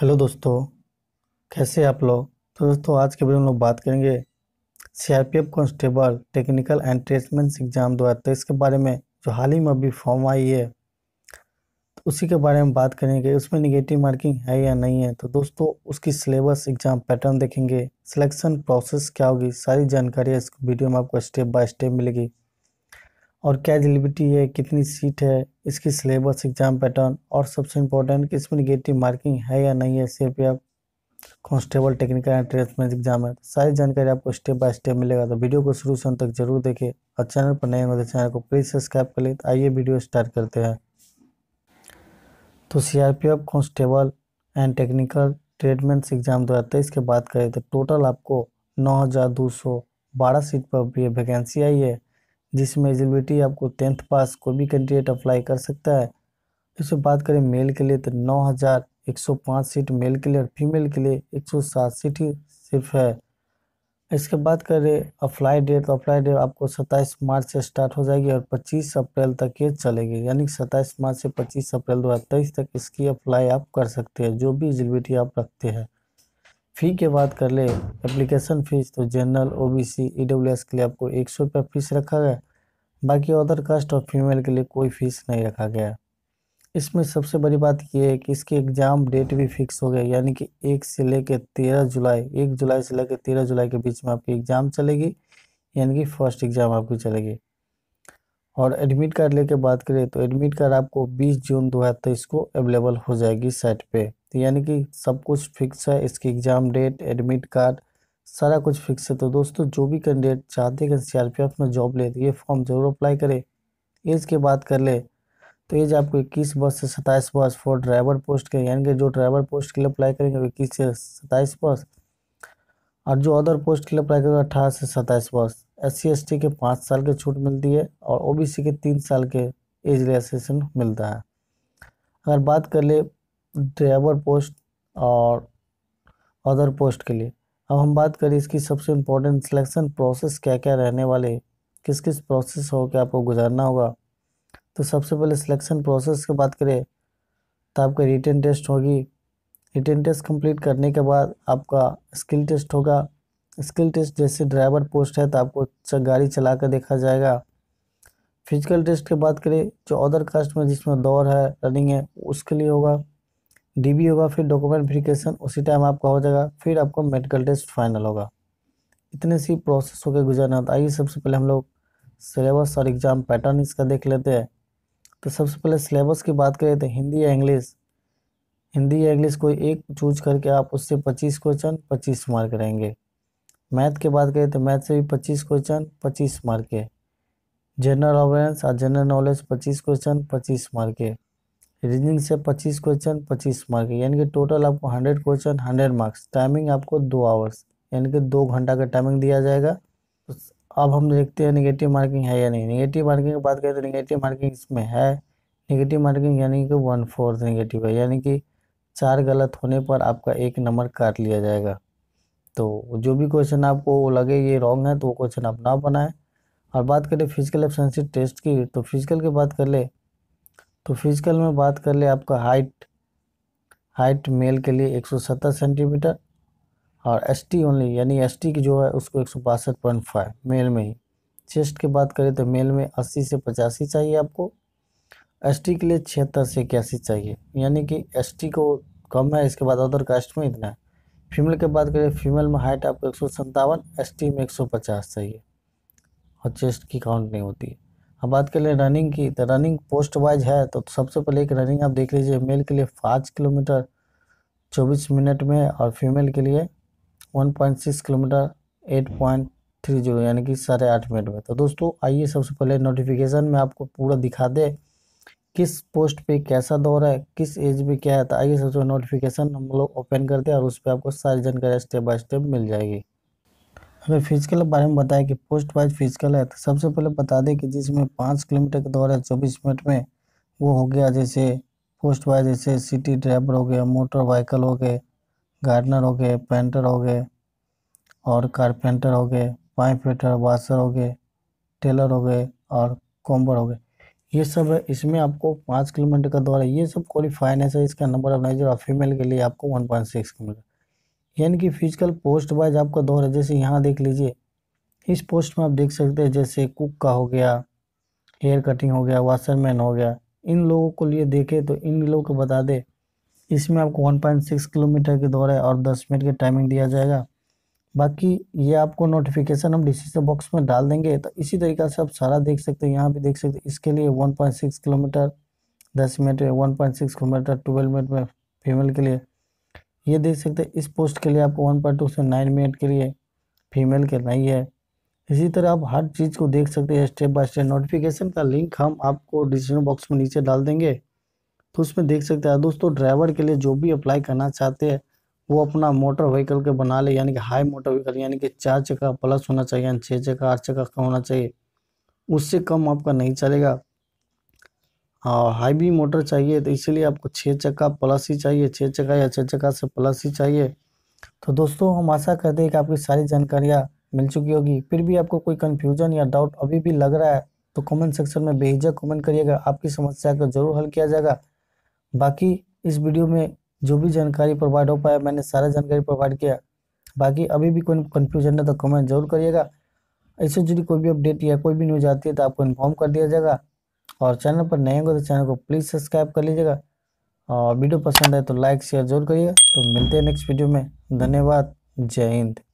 hello दोस्तों कैसे आप लोग तो दोस्तों आज के वीडियो में लोग बात करेंगे सीआरपीएफ कांस्टेबल टेक्निकल एंट्रेसमेंट एग्ज़ाम दो हज़ार तेईस के बारे में जो हाल ही में अभी फॉर्म आई है तो उसी के बारे में बात करेंगे उसमें निगेटिव मार्किंग है या नहीं है तो दोस्तों उसकी सिलेबस एग्ज़ाम पैटर्न देखेंगे सिलेक्शन प्रोसेस क्या होगी सारी जानकारी इस वीडियो में आपको स्टेप बाय स्टेप मिलेगी और क्या एलिबिलिटी है कितनी सीट है इसकी सिलेबस एग्ज़ाम पैटर्न और सबसे इम्पोर्टेंट कि इसमें निगेटिव मार्किंग है या नहीं है सिर्फ या कॉन्स्टेबल टेक्निकल एंड में एग्जाम है तो सारी जानकारी आपको स्टेप बाय स्टेप मिलेगा तो वीडियो को शुरू से अंत तक जरूर देखें और चैनल पर नए होंगे तो चैनल को प्लीज़ सब्सक्राइब कर लें तो आइए वीडियो स्टार्ट करते हैं तो C R P F constable and technical tradesmen exam दो हज़ार तेईस के बात करें तो टोटल आपको नौ हज़ार दो सौ बारह सीट पर भी वैकेंसी आई है जिसमें एलिजिबिलिटी आपको टेंथ पास कोई भी कैंडिडेट अप्लाई कर सकता है इसमें बात करें मेल के लिए तो नौ हज़ार एक सौ पाँच सीट मेल के लिए और फीमेल के लिए एक सौ सात सीट ही सिर्फ है इसके बाद करें अप्लाई डेट तो अप्लाई डेट आपको सत्ताईस मार्च से स्टार्ट हो जाएगी और पच्चीस अप्रैल तक ये चलेगी यानी सत्ताईस मार्च से पच्चीस अप्रैल दो हज़ार तेईस तक इसकी अप्लाई आप कर सकते हैं जो भी एलिजिबिलिटी आप रखते हैं फ़ी के बात कर ले एप्लीकेशन फ़ीस तो general O B C E W S के लिए आपको एक सौ रुपया फ़ीस रखा गया बाकी अदर कास्ट और फीमेल के लिए कोई फ़ीस नहीं रखा गया इसमें सबसे बड़ी बात यह है कि इसके एग्ज़ाम डेट भी फिक्स हो गया यानी कि एक से लेकर तेरह जुलाई एक जुलाई से लेकर तेरह जुलाई के बीच में आपकी एग्ज़ाम चलेगी यानी कि फर्स्ट एग्ज़ाम आपकी चलेगी और एडमिट कार्ड लेके बात करें तो एडमिट कार्ड आपको 20 जून दो हज़ार तेईस को अवेलेबल हो जाएगी साइट पे तो यानी कि सब कुछ फिक्स है इसकी एग्ज़ाम डेट एडमिट कार्ड सारा कुछ फिक्स है तो दोस्तों जो भी कैंडिडेट चाहते हैं कि सी में जॉब ले तो ये फॉर्म ज़रूर अप्लाई करें एज की बात कर ले तो एज आपको इक्कीस बस से सत्ताईस बस फॉर ड्राइवर पोस्ट के यानी कि जो ड्राइवर पोस्ट के लिए अप्लाई करेंगे वो इक्कीस से सत्ताईस बस और जो अदर पोस्ट के लिए अप्लाई करेंगे अट्ठारह से सत्ताईस बस एस सी के पाँच साल की छूट मिलती है और ओ के तीन साल के एज रजिस्ट्रेशन मिलता है अगर बात कर ले ड्राइवर पोस्ट और अदर पोस्ट के लिए अब हम बात करें इसकी सबसे इम्पोर्टेंट सिलेक्शन प्रोसेस क्या क्या रहने वाले किस किस प्रोसेस हो के आपको गुजारना होगा तो सबसे पहले सिलेक्शन प्रोसेस की बात करें तो आपका रिटर्न टेस्ट होगी रिटर्न टेस्ट कंप्लीट करने के बाद आपका स्किल टेस्ट होगा स्किल टेस्ट जैसे ड्राइवर पोस्ट है तो आपको गाड़ी चला कर देखा जाएगा फिजिकल टेस्ट की बात करें जो अदर कास्ट में जिसमें दौड़ है रनिंग है उसके लिए होगा डीबी होगा फिर डॉक्यूमेंट वेरिफिकेशन उसी टाइम आपका हो जाएगा फिर आपका मेडिकल टेस्ट फाइनल होगा इतने सी प्रोसेस होकर गुजरना होता आइए सबसे पहले हम लोग सिलेबस और एग्ज़ाम पैटर्न इसका देख लेते हैं तो सबसे पहले सिलेबस की बात करें तो हिंदी या इंग्लिश हिंदी या इंग्लिश कोई एक चूज करके आप उससे पच्चीस क्वेश्चन पच्चीस मार्क रहेंगे मैथ की बात करें तो मैथ से भी पच्चीस क्वेश्चन पच्चीस मार्क के जनरल अवेयरेंस और जनरल नॉलेज पच्चीस क्वेश्चन पच्चीस मार्क है रीजनिंग से 25 क्वेश्चन 25 मार्क यानी कि टोटल आपको 100 क्वेश्चन 100 मार्क्स टाइमिंग आपको दो आवर्स यानी कि दो घंटा का टाइमिंग दिया जाएगा तो अब हम देखते हैं निगेटिव मार्किंग है या नहीं निगेटिव मार्किंग की बात करें तो निगेटिव मार्किंग इसमें है निगेटिव मार्किंग यानी कि वन फोर्थ निगेटिव है यानी कि चार गलत होने पर आपका एक नंबर काट लिया जाएगा तो जो भी क्वेश्चन आपको लगे ये रॉन्ग है तो वो क्वेश्चन आप ना बनाएं और बात करें फिजिकल एफ टेस्ट की तो फिजिकल की बात कर ले तो फिजिकल में बात कर ले आपका हाइट हाइट मेल के लिए 170 सेंटीमीटर और एस टी ओनली यानी एस टी की जो है उसको एक मेल में ही चेस्ट की बात करें तो मेल में 80 से पचासी चाहिए आपको एस टी के लिए छिहत्तर से इक्यासी चाहिए यानी कि एस टी को कम है इसके बाद अदर कास्ट में इतना है फीमेल की बात करें फीमेल में हाइट आपको एक सौ में एक चाहिए और चेस्ट की काउंट नहीं होती है अब बात कर लें रनिंग की तो रनिंग पोस्ट वाइज है तो सबसे पहले एक रनिंग आप देख लीजिए मेल के लिए पाँच किलोमीटर चौबीस मिनट में और फीमेल के लिए one point six kilometre eight point three zero यानी कि साढ़े आठ मिनट में तो दोस्तों आइए सबसे पहले नोटिफिकेशन में आपको पूरा दिखा दे किस पोस्ट पे कैसा दौर है किस एज में क्या है तो आइए सबसे नोटिफिकेशन हम लोग ओपन करते हैं और उस पर आपको सारी जानकारी स्टेप बाय स्टेप मिल जाएगी अगर फिजिकल के बारे में बताया कि पोस्ट वाइज फिजिकल है तो सबसे पहले बता दें कि जिसमें पाँच किलोमीटर का दौड़ है चौबीस मिनट में वो हो गया जैसे पोस्ट वाइज जैसे सिटी ड्राइवर हो गया मोटर व्हीकल हो गए गार्डनर हो गए पेंटर हो गए और कारपेंटर हो गए पाइप फिटर वाशर हो गए टेलर हो गए और कॉम्बर हो गए ये सब है इसमें आपको पाँच किलोमीटर का दौड़ है ये सब क्वालिफाइन है सर इसका नंबर ऑफ नाइजर और फीमेल के लिए आपको वन पॉइंट सिक्स किलोमीटर यानी कि फिजिकल पोस्ट वाइज आपका दौर है जैसे यहाँ देख लीजिए इस पोस्ट में आप देख सकते हैं जैसे कुक का हो गया हेयर कटिंग हो गया वाशरमैन हो गया इन लोगों को लिए देखें तो इन लोगों को बता दे इसमें आपको 1.6 किलोमीटर की दौड़ है और 10 मिनट की टाइमिंग दिया जाएगा बाकी ये आपको नोटिफिकेशन हम डिसीजन बॉक्स में डाल देंगे तो इसी तरीके से आप सारा देख सकते हैं यहाँ भी देख सकते हैं इसके लिए 1.6 किलोमीटर 10 मिनट 1.6 किलोमीटर 12 मिनट में फीमेल के लिए ये देख सकते हैं इस पोस्ट के लिए आपको वन पॉइंट टू से नाइन मिनट के लिए फीमेल के नहीं है इसी तरह आप हर चीज़ को देख सकते हैं स्टेप बाय स्टेप नोटिफिकेशन का लिंक हम आपको डिस्क्रिप्शन बॉक्स में नीचे डाल देंगे तो उसमें देख सकते हैं हाँ दोस्तों ड्राइवर के लिए जो भी अप्लाई करना चाहते हैं वो अपना मोटर व्हीकल के बना ले यानी कि हाई मोटर व्हीकल यानी कि चार चक्का प्लस होना चाहिए यानी छः चक्का आठ चक्का का होना चाहिए उससे कम आपका नहीं चलेगा हाई बी मोटर चाहिए तो इसीलिए आपको छः चक्का प्लस ही चाहिए छः चक्का या छः चक्का से प्लस ही चाहिए तो दोस्तों हम आशा करते हैं कि आपकी सारी जानकारियाँ मिल चुकी होगी फिर भी आपको कोई कन्फ्यूजन या डाउट अभी भी लग रहा है तो कमेंट सेक्शन में बेहिजक कमेंट करिएगा आपकी समस्या को जरूर हल किया जाएगा बाकी इस वीडियो में जो भी जानकारी प्रोवाइड हो पाया मैंने सारा जानकारी प्रोवाइड किया बाकी अभी भी कोई कन्फ्यूजन है तो कमेंट जरूर करिएगा ऐसे जुड़ी कोई भी अपडेट या कोई भी न्यूज़ आती है तो आपको इन्फॉर्म कर दिया जाएगा और चैनल पर नए होंगे तो चैनल को प्लीज़ सब्सक्राइब कर लीजिएगा और वीडियो पसंद है तो लाइक शेयर जरूर करिएगा तो मिलते हैं नेक्स्ट वीडियो में धन्यवाद जय हिंद